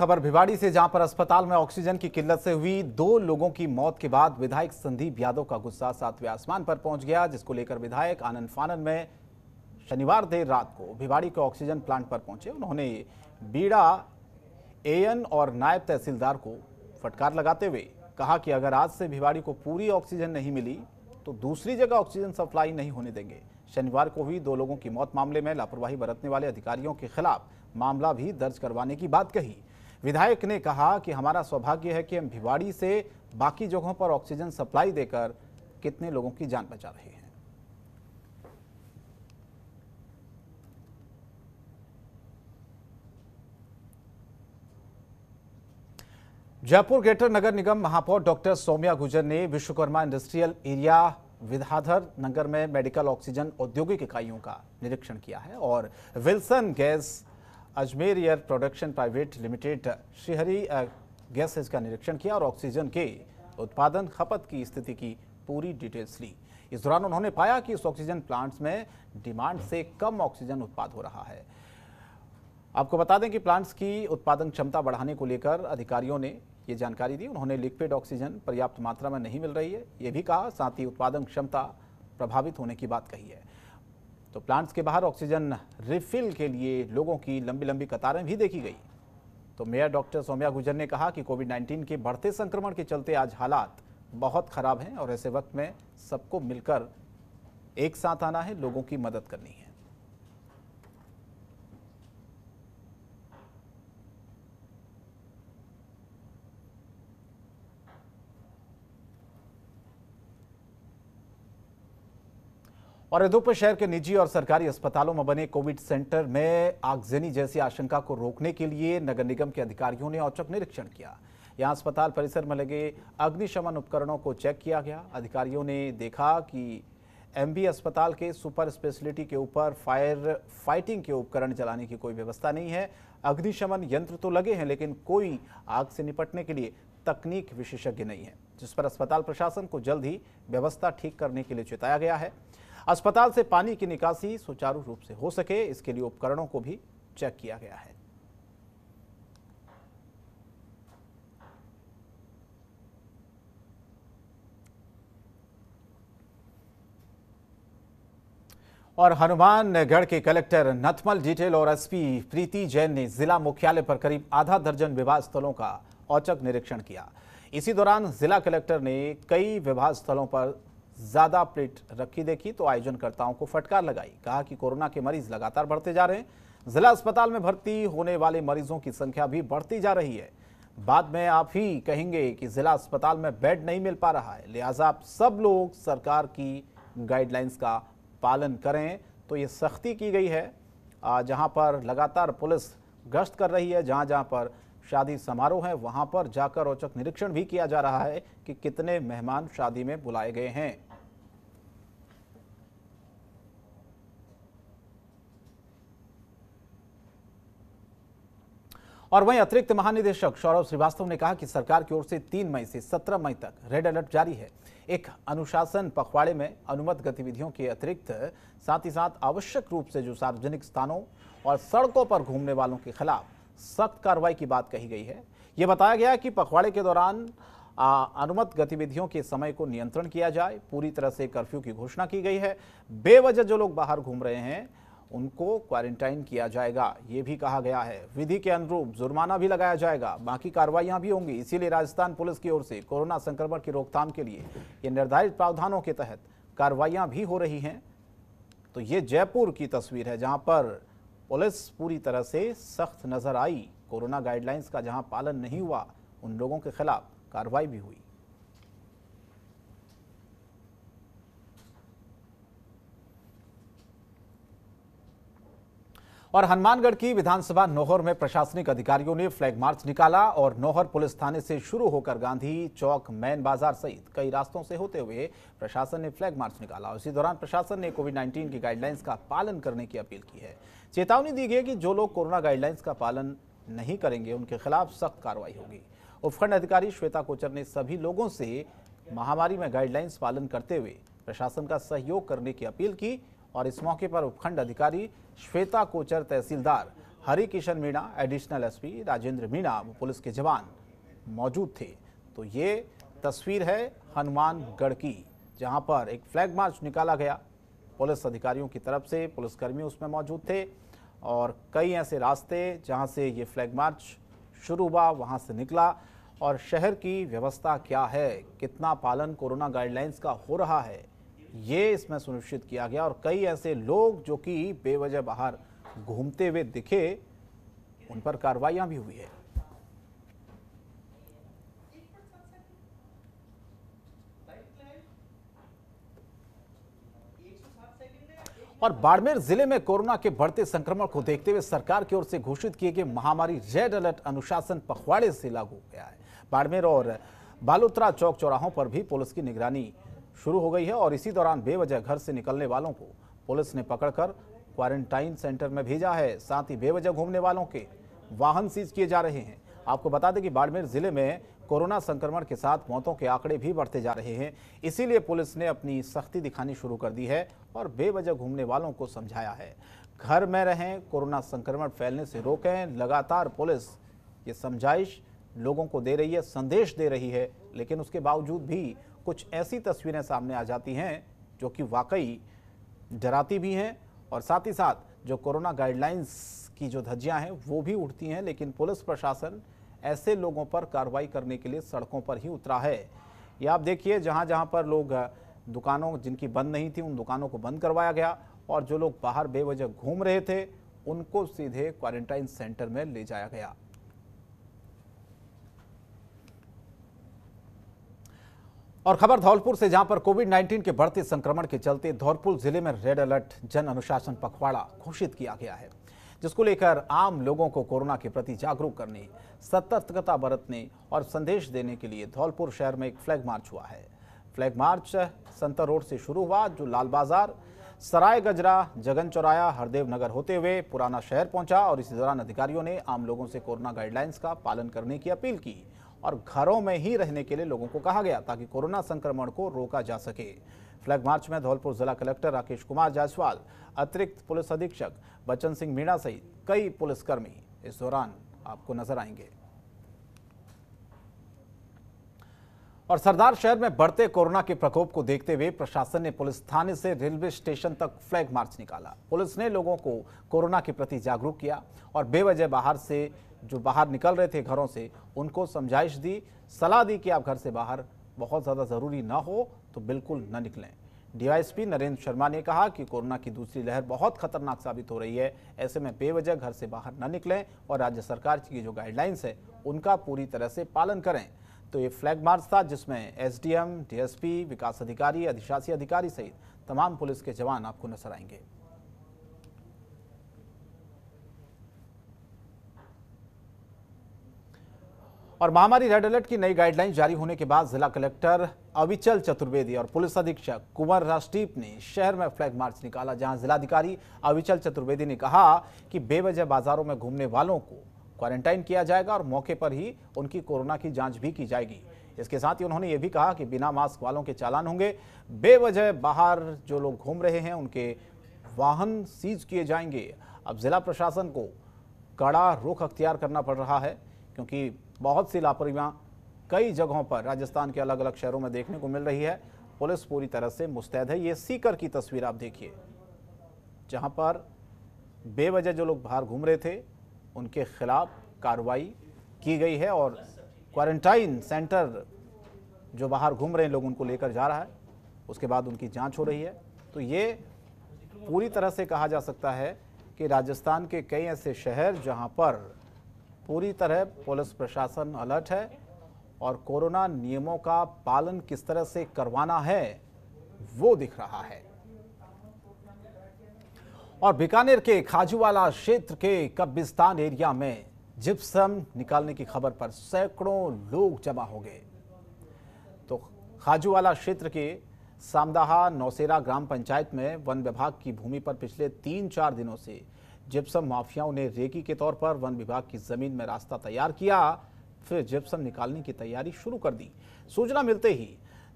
खबर भिवाड़ी से जहां पर अस्पताल में ऑक्सीजन की किल्लत से हुई दो लोगों की मौत के बाद विधायक संदीप यादव का गुस्सा सातवें आसमान पर पहुंच गया जिसको लेकर विधायक आनंद फानन में शनिवार देर रात को भिवाड़ी के ऑक्सीजन प्लांट पर पहुंचे उन्होंने बीड़ा एएन और नायब तहसीलदार को फटकार लगाते हुए कहा कि अगर आज से भिवाड़ी को पूरी ऑक्सीजन नहीं मिली तो दूसरी जगह ऑक्सीजन सप्लाई नहीं होने देंगे शनिवार को हुई दो लोगों की मौत मामले में लापरवाही बरतने वाले अधिकारियों के खिलाफ मामला भी दर्ज करवाने की बात कही विधायक ने कहा कि हमारा सौभाग्य है कि हम भिवाड़ी से बाकी जगहों पर ऑक्सीजन सप्लाई देकर कितने लोगों की जान बचा रहे हैं जयपुर ग्रेटर नगर निगम महापौर डॉक्टर सौम्या गुजर ने विश्वकर्मा इंडस्ट्रियल एरिया विधाधर नगर में मेडिकल ऑक्सीजन औद्योगिक इकाइयों का निरीक्षण किया है और Wilson gas Ajmer air production private limited शहरी गैसेज का निरीक्षण किया और ऑक्सीजन के उत्पादन खपत की स्थिति की पूरी डिटेल्स ली इस दौरान उन्होंने पाया कि इस ऑक्सीजन प्लांट्स में डिमांड से कम ऑक्सीजन उत्पाद हो रहा है आपको बता दें कि प्लांट्स की उत्पादन क्षमता बढ़ाने को लेकर अधिकारियों ने ये जानकारी दी उन्होंने लिक्विड ऑक्सीजन पर्याप्त मात्रा में नहीं मिल रही है ये भी कहा साथ ही उत्पादन क्षमता प्रभावित होने की बात कही है तो प्लांट्स के बाहर ऑक्सीजन रिफिल के लिए लोगों की लंबी लंबी कतारें भी देखी गई तो मेयर डॉक्टर सौम्या गुजर ने कहा कि कोविड 19 के बढ़ते संक्रमण के चलते आज हालात बहुत खराब हैं और ऐसे वक्त में सबको मिलकर एक साथ आना है लोगों की मदद करनी है और उधमपुर शहर के निजी और सरकारी अस्पतालों में बने कोविड सेंटर में आगजनी जैसी आशंका को रोकने के लिए नगर निगम के अधिकारियों ने औचक निरीक्षण किया यहां अस्पताल परिसर में लगे अग्निशमन उपकरणों को चेक किया गया अधिकारियों ने देखा कि एमबी अस्पताल के सुपर स्पेशलिटी के ऊपर फायर फाइटिंग के उपकरण चलाने की कोई व्यवस्था नहीं है अग्निशमन यंत्र तो लगे हैं लेकिन कोई आग से निपटने के लिए तकनीक विशेषज्ञ नहीं है जिस पर अस्पताल प्रशासन को जल्द ही व्यवस्था ठीक करने के लिए चेताया गया है अस्पताल से पानी की निकासी सुचारू रूप से हो सके इसके लिए उपकरणों को भी चेक किया गया है और हनुमानगढ़ के कलेक्टर नथमल डिटेल और एसपी प्रीति जैन ने जिला मुख्यालय पर करीब आधा दर्जन विवाह स्थलों का औचक निरीक्षण किया इसी दौरान जिला कलेक्टर ने कई विवाह स्थलों पर ज़्यादा प्लेट रखी देखी तो आयोजनकर्ताओं को फटकार लगाई कहा कि कोरोना के मरीज लगातार बढ़ते जा रहे हैं जिला अस्पताल में भर्ती होने वाले मरीजों की संख्या भी बढ़ती जा रही है बाद में आप ही कहेंगे कि जिला अस्पताल में बेड नहीं मिल पा रहा है लिहाजा आप सब लोग सरकार की गाइडलाइंस का पालन करें तो ये सख्ती की गई है जहां पर लगातार पुलिस गश्त कर रही है जहां जहां पर शादी समारोह है वहां पर जाकर औचक निरीक्षण भी किया जा रहा है कि कितने मेहमान शादी में बुलाए गए हैं और वहीं अतिरिक्त महानिदेशक सौरभ श्रीवास्तव ने कहा कि सरकार की ओर से तीन मई से सत्रह मई तक रेड अलर्ट जारी है एक अनुशासन पखवाड़े में अनुमत गतिविधियों के अतिरिक्त साथ ही साथ आवश्यक रूप से जो सार्वजनिक स्थानों और सड़कों पर घूमने वालों के खिलाफ सख्त कार्रवाई की बात कही गई है ये बताया गया कि पखवाड़े के दौरान अनुमत गतिविधियों के समय को नियंत्रण किया जाए पूरी तरह से कर्फ्यू की घोषणा की गई है बेवजह जो लोग बाहर घूम रहे हैं उनको क्वारंटाइन किया जाएगा ये भी कहा गया है विधि के अनुरूप जुर्माना भी लगाया जाएगा बाकी कार्रवाइयां भी होंगी इसीलिए राजस्थान पुलिस की ओर से कोरोना संक्रमण की रोकथाम के लिए ये निर्धारित प्रावधानों के तहत कार्रवाइयां भी हो रही हैं तो ये जयपुर की तस्वीर है जहां पर पुलिस पूरी तरह से सख्त नजर आई कोरोना गाइडलाइंस का जहाँ पालन नहीं हुआ उन लोगों के खिलाफ कार्रवाई भी हुई और हनुमानगढ़ की विधानसभा नोहर में प्रशासनिक अधिकारियों ने फ्लैग मार्च निकाला और नोहर पुलिस थाने से शुरू होकर गांधी चौक मैन बाजार सहित कई रास्तों से होते हुए प्रशासन ने फ्लैग मार्च निकाला और इसी दौरान प्रशासन ने कोविड 19 की गाइडलाइंस का पालन करने की अपील की है चेतावनी दी गई कि जो लोग कोरोना गाइडलाइंस का पालन नहीं करेंगे उनके खिलाफ सख्त कार्रवाई होगी उपखंड अधिकारी श्वेता कोचर ने सभी लोगों से महामारी में गाइडलाइंस पालन करते हुए प्रशासन का सहयोग करने की अपील की और इस मौके पर उपखंड अधिकारी श्वेता कोचर तहसीलदार Hari Kishan Meena additional SP Rajendra Meena police के जवान मौजूद थे तो ये तस्वीर है हनुमानगढ़ की जहां पर एक फ्लैग मार्च निकाला गया पुलिस अधिकारियों की तरफ से पुलिसकर्मी उसमें मौजूद थे और कई ऐसे रास्ते जहां से ये फ्लैग मार्च शुरू हुआ वहां से निकला और शहर की व्यवस्था क्या है कितना पालन कोरोना गाइडलाइंस का हो रहा है ये इसमें सुनिश्चित किया गया और कई ऐसे लोग जो कि बेवजह बाहर घूमते हुए दिखे उन पर कार्रवाइयां भी हुई है और बाड़मेर जिले में कोरोना के बढ़ते संक्रमण को देखते हुए सरकार की ओर से घोषित किए गए महामारी रेड अलर्ट अनुशासन पखवाड़े से लागू हो गया है बाड़मेर और बालोतरा चौक चौराहों पर भी पुलिस की निगरानी शुरू हो गई है और इसी दौरान बेवजह घर से निकलने वालों को पुलिस ने पकड़कर क्वारंटाइन सेंटर में भेजा है साथ ही बेवजह घूमने वालों के वाहन सीज किए जा रहे हैं आपको बता दें कि बाड़मेर जिले में कोरोना संक्रमण के साथ मौतों के आंकड़े भी बढ़ते जा रहे हैं इसीलिए पुलिस ने अपनी सख्ती दिखानी शुरू कर दी है और बेवजह घूमने वालों को समझाया है घर में रहें कोरोना संक्रमण फैलने से रोकें लगातार पुलिस ये समझाइश लोगों को दे रही है संदेश दे रही है लेकिन उसके बावजूद भी कुछ ऐसी तस्वीरें सामने आ जाती हैं जो कि वाकई डराती भी हैं और साथ ही साथ जो कोरोना गाइडलाइंस की जो धज्जियां हैं वो भी उठती हैं लेकिन पुलिस प्रशासन ऐसे लोगों पर कार्रवाई करने के लिए सड़कों पर ही उतरा है ये आप देखिए जहाँ जहाँ पर लोग दुकानों जिनकी बंद नहीं थी उन दुकानों को बंद करवाया गया और जो लोग बाहर बेवजह घूम रहे थे उनको सीधे क्वारंटाइन सेंटर में ले जाया गया और खबर धौलपुर से जहां पर कोविड 19 के बढ़ते संक्रमण के चलते धौलपुर जिले में रेड अलर्ट जन अनुशासन पखवाड़ा घोषित किया गया है जिसको लेकर आम लोगों को कोरोना के प्रति जागरूक करने सतर्कता बरतने और संदेश देने के लिए धौलपुर शहर में एक फ्लैग मार्च हुआ है फ्लैग मार्च संतर रोड से शुरू हुआ जो लाल बाजार सराय गजरा जगन चौराया हरदेव नगर होते हुए पुराना शहर पहुंचा और इसी दौरान अधिकारियों ने आम लोगों से कोरोना गाइडलाइंस का पालन करने की अपील की और घरों में ही रहने के लिए लोगों को कहा गया ताकि कोरोना संक्रमण को रोका जा सके फ्लैग मार्च में धौलपुर जिला कलेक्टर राकेश कुमार जायसवाल अतिरिक्त पुलिस अधीक्षक बच्चन सिंह मीणा सहित कई पुलिसकर्मी इस दौरान आपको नजर आएंगे और सरदार शहर में बढ़ते कोरोना के प्रकोप को देखते हुए प्रशासन ने पुलिस थाने से रेलवे स्टेशन तक फ्लैग मार्च निकाला पुलिस ने लोगों को कोरोना के प्रति जागरूक किया और बेवजह बाहर से जो बाहर निकल रहे थे घरों से उनको समझाइश दी सलाह दी कि आप घर से बाहर बहुत ज़्यादा ज़रूरी ना हो तो बिल्कुल न निकलें डीवाईएसपी नरेंद्र शर्मा ने कहा कि कोरोना की दूसरी लहर बहुत खतरनाक साबित हो रही है ऐसे में बेवजह घर से बाहर न निकलें और राज्य सरकार की जो गाइडलाइंस है उनका पूरी तरह से पालन करें तो ये फ्लैग मार्च था जिसमें एसडीएम डीएसपी विकास अधिकारी अधिशासी अधिकारी सहित तमाम पुलिस के जवान आपको नजर आएंगे और महामारी रेड अलर्ट की नई गाइडलाइन जारी होने के बाद जिला कलेक्टर अविचल चतुर्वेदी और पुलिस अधीक्षक कुंवर राष्ट्रीप ने शहर में फ्लैग मार्च निकाला जहां जिलाधिकारी अविचल चतुर्वेदी ने कहा कि बेवजह बाजारों में घूमने वालों को क्वारंटाइन किया जाएगा और मौके पर ही उनकी कोरोना की जाँच भी की जाएगी इसके साथ ही उन्होंने ये भी कहा कि बिना मास्क वालों के चालान होंगे बेवजह बाहर जो लोग घूम रहे हैं उनके वाहन सीज किए जाएंगे अब जिला प्रशासन को कड़ा रुख अख्तियार करना पड़ रहा है क्योंकि बहुत सी लापरवाह कई जगहों पर राजस्थान के अलग अलग शहरों में देखने को मिल रही है पुलिस पूरी तरह से मुस्तैद है ये सीकर की तस्वीर आप देखिए जहाँ पर बेवजह जो लोग बाहर घूम रहे थे उनके खिलाफ कार्रवाई की गई है और क्वारंटाइन सेंटर जो बाहर घूम रहे हैं लोग उनको लेकर जा रहा है उसके बाद उनकी जांच हो रही है तो ये पूरी तरह से कहा जा सकता है कि राजस्थान के कई ऐसे शहर जहां पर पूरी तरह पुलिस प्रशासन अलर्ट है और कोरोना नियमों का पालन किस तरह से करवाना है वो दिख रहा है और बीकानेर के खाजूवाला क्षेत्र के कब्बिस्तान एरिया में जिप्सम निकालने की खबर पर सैकड़ों लोग जमा हो गए तो खाजूवाला क्षेत्र के सामदाहा नौसेरा ग्राम पंचायत में वन विभाग की भूमि पर पिछले तीन चार दिनों से जिप्सम माफियाओं ने रेकी के तौर पर वन विभाग की जमीन में रास्ता तैयार किया फिर जिप्सम निकालने की तैयारी शुरू कर दी सूचना मिलते ही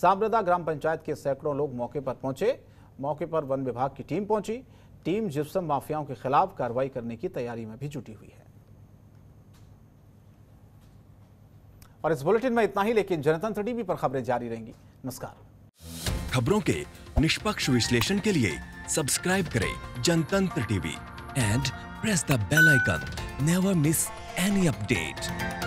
साम्रदा ग्राम पंचायत के सैकड़ों लोग मौके पर पहुंचे मौके पर वन विभाग की टीम पहुंची टीम जिप्सम माफियाओं के खिलाफ कार्रवाई करने की तैयारी में भी जुटी हुई है और इस बुलेटिन में इतना ही लेकिन जनतंत्र टीवी पर खबरें जारी रहेंगी नमस्कार खबरों के निष्पक्ष विश्लेषण के लिए सब्सक्राइब करें Jantantra TV and press the bell icon. Never miss any update.